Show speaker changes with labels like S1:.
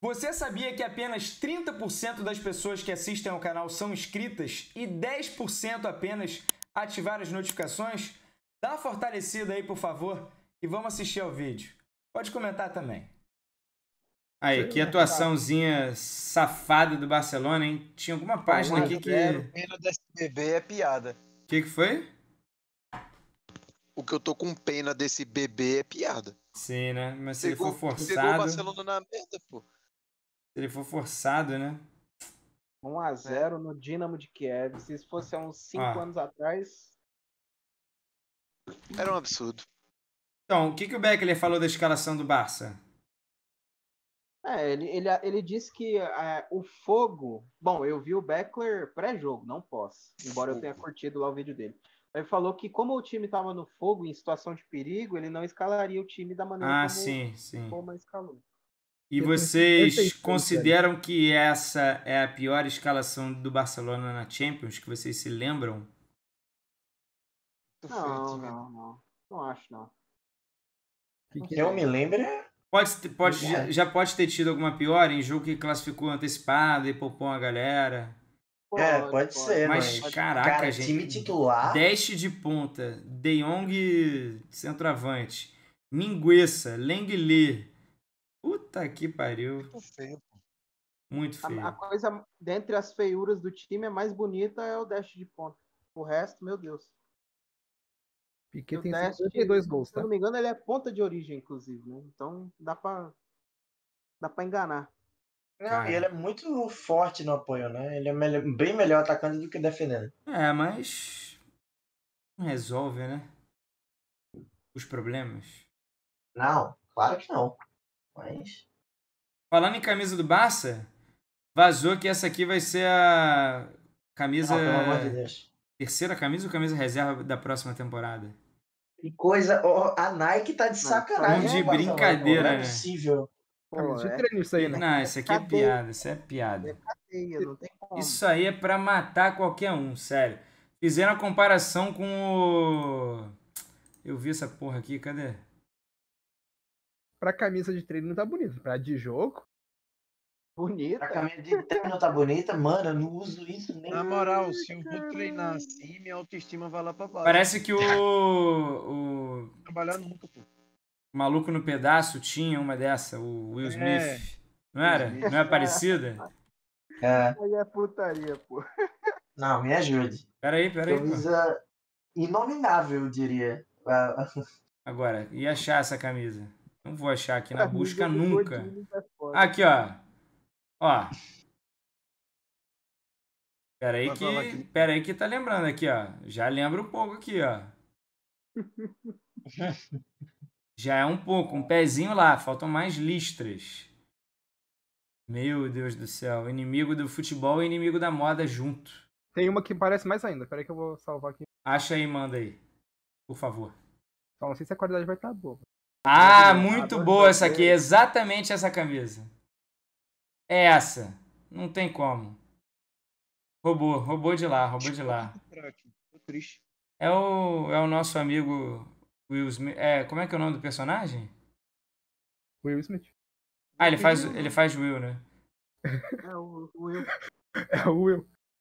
S1: Você sabia que apenas 30% das pessoas que assistem ao canal são inscritas e 10% apenas ativaram as notificações? Dá uma fortalecida aí, por favor, e vamos assistir ao vídeo. Pode comentar também. Aí, que atuaçãozinha safada do Barcelona, hein? Tinha alguma página aqui que. O desse bebê é piada. O que, que foi? O que eu tô com pena desse bebê é piada. Sim, né? Mas se ele for forçado. Pegou o Barcelona na merda, pô. Se ele for forçado, né? 1x0 é. no Dinamo de Kiev. Se isso fosse há uns 5 ah. anos atrás. Era um absurdo. Então, o que, que o Beckler falou da escalação do Barça? É, ele, ele, ele disse que é, o fogo. Bom, eu vi o Beckler pré-jogo, não posso. Embora eu tenha curtido lá o vídeo dele. Ele falou que, como o time estava no fogo, em situação de perigo, ele não escalaria o time da maneira ah, como, sim, sim. como escalou. E vocês consideram que essa é a pior escalação do Barcelona na Champions, que vocês se lembram? Não, não, não. Não acho, não. que eu é? me lembro é Pode, pode, já, é? já, pode ter tido alguma pior em jogo que classificou antecipado e poupou a galera. é, pode, pode ser. Mas, mas caraca, cara, gente. Time titular. Deste de ponta. De Jong centroavante. Mingueça, Lenglet. Puta que pariu. Muito feio. Muito feio. A, a, coisa, dentre as feiuras do time, a mais bonita é o dash de ponta. O resto, meu Deus. Piquet tem dash, gols, tá? Se não me engano, ele é ponta de origem, inclusive. Né? Então, dá pra, dá pra enganar. Não, e ele é muito forte no apoio, né? Ele é bem melhor atacando do que defendendo. É, mas. Resolve, né? Os problemas. Não, claro que não. Mas. Falando em camisa do Barça, vazou que essa aqui vai ser a camisa. Ah, pelo amor de Deus. Terceira camisa ou camisa reserva da próxima temporada? Que coisa. Oh, a Nike tá de sacanagem. de brincadeira, né? Não é né? possível. Pô, é de é... isso aí, né? Não, isso aqui é tá piada, isso é piada. É isso aí é pra matar qualquer um, sério. Fizeram a comparação com o. Eu vi essa porra aqui, cadê? Pra camisa de treino não tá bonita. Pra de jogo. Bonita. Pra camisa de treino não tá bonita, mano. Eu não uso isso nem. Na moral, se eu vou treinar assim, minha autoestima vai lá pra baixo. Parece que o. o... Trabalhar nunca, pô. O maluco no pedaço tinha uma dessa, o Will é. Smith. É. Não era? Não é parecida? É. Aí é putaria, pô. Não, me ajude. Peraí, peraí. Camisa pô. inominável, eu diria. Ah, Agora, e achar essa camisa? Não vou achar aqui na busca nunca. Tá aqui, ó. Ó. Pera aí que, pera aí que tá lembrando aqui, ó. Já lembra um pouco aqui, ó. Já é um pouco, um pezinho lá, faltam mais listras. Meu Deus do céu, inimigo do futebol e inimigo da moda junto. Tem uma que parece mais ainda, peraí que eu vou salvar aqui. Acha aí, manda aí. Por favor. Só não sei se a qualidade vai estar tá boa. Ah, muito boa tá essa aqui. Exatamente essa camisa. É essa. Não tem como. Roubou, roubou de lá, roubou de lá. É o, é o nosso amigo Will Smith. É, como é que é o nome do personagem? Will Smith.
S2: Ah, ele faz, ele
S1: faz Will, né? É o Will. É o Will.